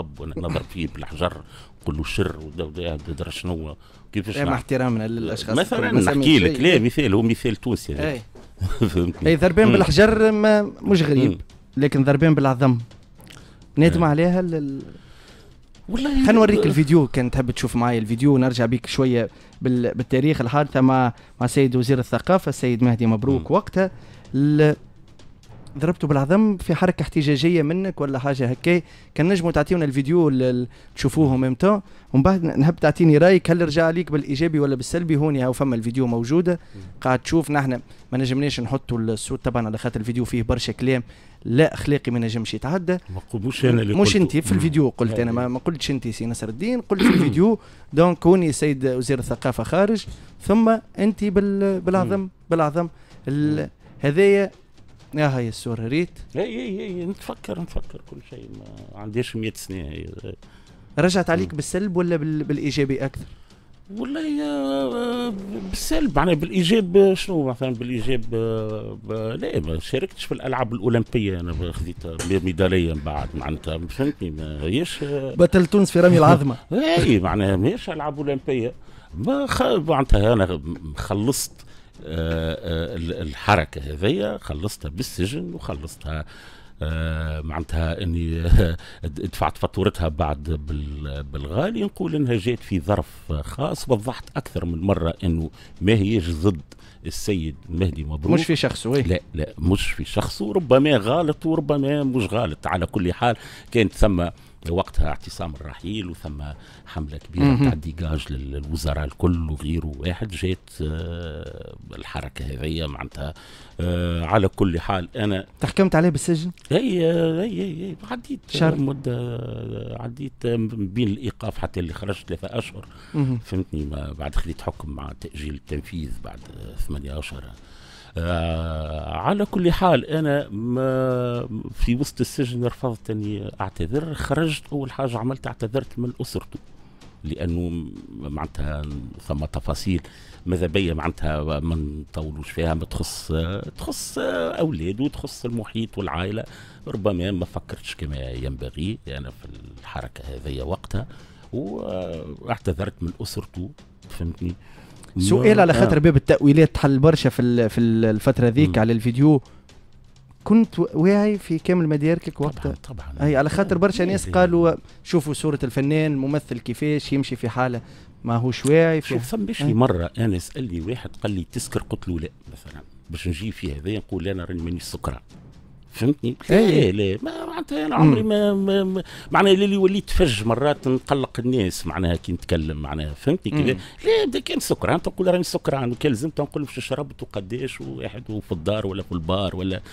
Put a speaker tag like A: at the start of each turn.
A: اب ونضرب فيه بالحجر نقول له شر ودرا شنو كيفاش إيه، مع احترامنا للاشخاص مثلا نحكي لك لا مثال هو مثال تونسي إيه. فهمتني اي ضربان بالحجر ما مش غريب
B: لكن ضربان بالعظم نادم إيه. عليها لل... والله خلينا نوريك الفيديو كان تحب تشوف معايا الفيديو ونرجع بك شويه بالتاريخ الحادثه مع مع سيد وزير الثقافه السيد مهدي مبروك م. وقتها ضربته بالعظم في حركه احتجاجيه منك ولا حاجه هكا كان نجمو تعطيونا الفيديو تشوفوه ميم تو ومن بعد نحب تعطيني رايك هل رجع عليك بالايجابي ولا بالسلبي هوني هاو فما الفيديو موجوده قاعد تشوف نحن ما نجمناش نحطوا الصوت طبعا على خاطر الفيديو فيه برشا كلام لا اخلاقي ما نجمش يتعدى ما قلتوش انا اللي مش انت في الفيديو قلت انا يعني. ما قلتش انت سي نصر الدين قلت في الفيديو دونك هوني سيد وزير الثقافه خارج ثم انت بالعظم بالعظم هذايا يا هاي السور ريت اي اي اي نتفكر نتفكر كل شيء ما عنديش 100 سنه هي. رجعت عليك بالسلب ولا بالايجابي اكثر؟
A: والله آه، آه، بالسلب معناها بالايجاب آه، شنو مثلا بالايجاب لا ما شاركتش في الالعاب الاولمبيه انا خذيت ميداليه من بعد معناتها فهمتني ما هيش بطل تونس في رمي العظمه اي معناها ماهيش العاب اولمبيه ما معناتها انا خلصت آه، آه، الحركه هذيا خلصتها بالسجن وخلصتها آه، معناتها اني دفعت فاتورتها بعد بالغالي نقول انها جات في ظرف خاص وضحت اكثر من مره انه ما هيش ضد السيد مهدي مبروك مش في شخصه إيه؟ لا لا مش في شخصه ربما غالط وربما مش غالط على كل حال كانت ثم وقتها اعتصام الرحيل وثم حمله كبيره تاع ديجاج للوزراء الكل وغيره واحد جات آه، الحركه هذيا معناتها آه، على كل حال انا تحكمت عليه بالسجن؟ اي آه، اي اي عديت شهر مده عديت بين الايقاف حتى اللي خرجت ثلاثة اشهر فهمتني بعد خذيت حكم مع تاجيل التنفيذ بعد ثمانية اشهر آه على كل حال انا ما في وسط السجن رفضت اني اعتذر خرجت اول حاجه عملت اعتذرت من اسرته لانه معناتها ثم تفاصيل ماذا بيا معناتها ما نطولوش فيها ما تخص تخص اولاد وتخص المحيط والعائله ربما ما فكرتش كما ينبغي انا يعني في الحركه هذيا وقتها واعتذرت من اسرته فهمتني سؤال على خاطر
B: باب التاويلات تحل برشا في في الفتره ذيك على الفيديو كنت واعي في كامل مداركك وقتها طبعا طبعا اي على خاطر آه، برشا ناس إيه. قالوا شوفوا صوره الفنان ممثل كيفاش يمشي في حاله ما هو واعي شوف ثم باش آه.
A: مره انا سالني واحد قال لي تسكر قلت له لا مثلا باش نجي في هذا نقول انا راني ماني سكران فهمتني إيه. لا لا معناتها انا عمري ما, ما, ما معناها اللي وليت فج مرات نقلق الناس معناها كي نتكلم معناها فهمتني كذا لا بدا كان سكران تقول راني سكران وكان لزمت نقول لهم شو شربت وقداش واحد وفي الدار ولا في البار ولا